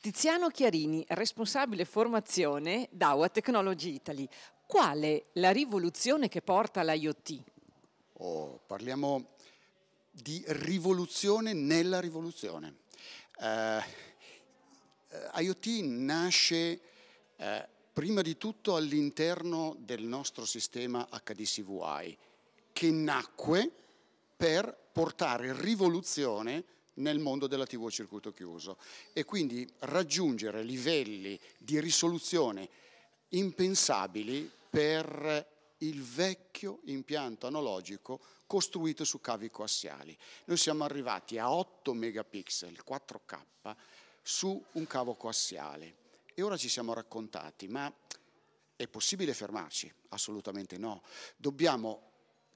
Tiziano Chiarini, responsabile formazione DAWA Technology Italy. Qual è la rivoluzione che porta l'IoT? Oh, parliamo di rivoluzione nella rivoluzione. Uh, eh, eh, IoT nasce uh, prima di tutto all'interno del nostro sistema HDCVI, che nacque per portare rivoluzione nel mondo della TV a circuito chiuso e quindi raggiungere livelli di risoluzione impensabili per il vecchio impianto analogico costruito su cavi coassiali. Noi siamo arrivati a 8 megapixel 4K su un cavo coassiale e ora ci siamo raccontati, ma è possibile fermarci? Assolutamente no. Dobbiamo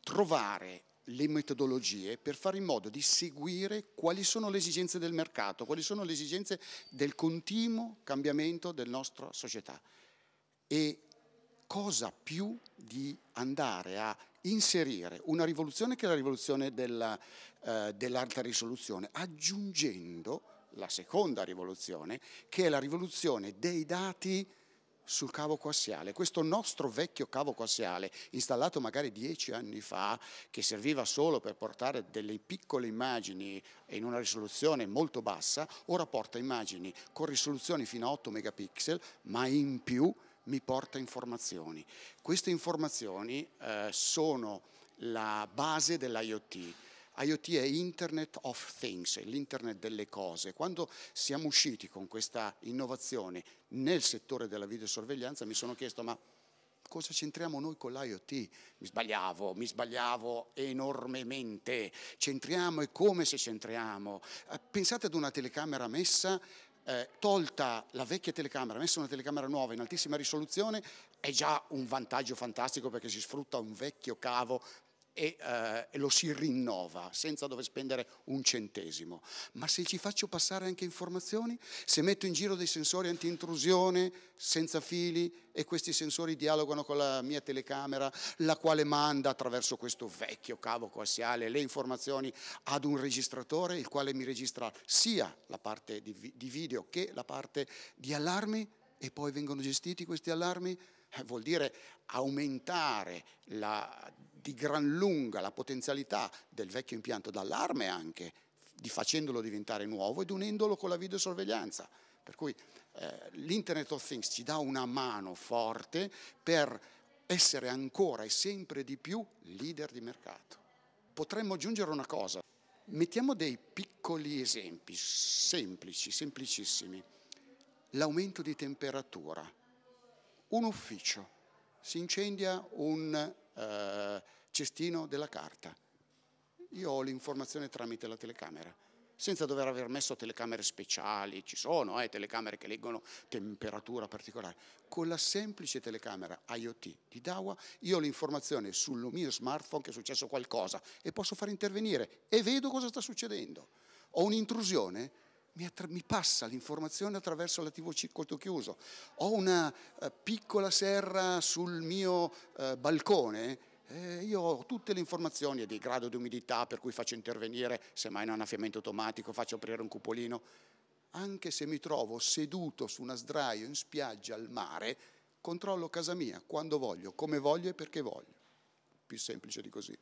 trovare le metodologie per fare in modo di seguire quali sono le esigenze del mercato, quali sono le esigenze del continuo cambiamento della nostra società e cosa più di andare a inserire una rivoluzione che è la rivoluzione della, eh, dell'alta risoluzione, aggiungendo la seconda rivoluzione che è la rivoluzione dei dati sul cavo coassiale, questo nostro vecchio cavo coassiale, installato magari dieci anni fa, che serviva solo per portare delle piccole immagini in una risoluzione molto bassa, ora porta immagini con risoluzioni fino a 8 megapixel, ma in più mi porta informazioni. Queste informazioni eh, sono la base dell'IoT IoT è Internet of Things, l'Internet delle cose. Quando siamo usciti con questa innovazione nel settore della videosorveglianza mi sono chiesto ma cosa c'entriamo noi con l'IoT? Mi sbagliavo, mi sbagliavo enormemente, c'entriamo e come se c'entriamo. Eh, pensate ad una telecamera messa, eh, tolta la vecchia telecamera, messa una telecamera nuova in altissima risoluzione, è già un vantaggio fantastico perché si sfrutta un vecchio cavo e, eh, e lo si rinnova senza dover spendere un centesimo. Ma se ci faccio passare anche informazioni, se metto in giro dei sensori anti-intrusione senza fili e questi sensori dialogano con la mia telecamera, la quale manda attraverso questo vecchio cavo coassiale le informazioni ad un registratore, il quale mi registra sia la parte di, di video che la parte di allarmi e poi vengono gestiti questi allarmi, eh, vuol dire aumentare la di gran lunga la potenzialità del vecchio impianto d'allarme anche, di facendolo diventare nuovo ed unendolo con la videosorveglianza. Per cui eh, l'Internet of Things ci dà una mano forte per essere ancora e sempre di più leader di mercato. Potremmo aggiungere una cosa, mettiamo dei piccoli esempi, semplici, semplicissimi. L'aumento di temperatura. Un ufficio, si incendia un eh, cestino della carta. Io ho l'informazione tramite la telecamera, senza dover aver messo telecamere speciali, ci sono eh, telecamere che leggono temperatura particolare. Con la semplice telecamera IoT di DAWA io ho l'informazione sul mio smartphone che è successo qualcosa e posso far intervenire e vedo cosa sta succedendo. Ho un'intrusione? mi, attra- mi, passa l'informazione attraverso l'attivo circuito chiuso. Ho una eh, piccola serra sul mio eh, balcone, eh, io ho tutte le informazioni di grado di umidità per cui faccio intervenire semmai un annaffiamento automatico, faccio aprire un cupolino. Anche se mi trovo seduto su una sdraio in spiaggia al mare, controllo casa mia quando voglio, come voglio e perché voglio. Più semplice di così.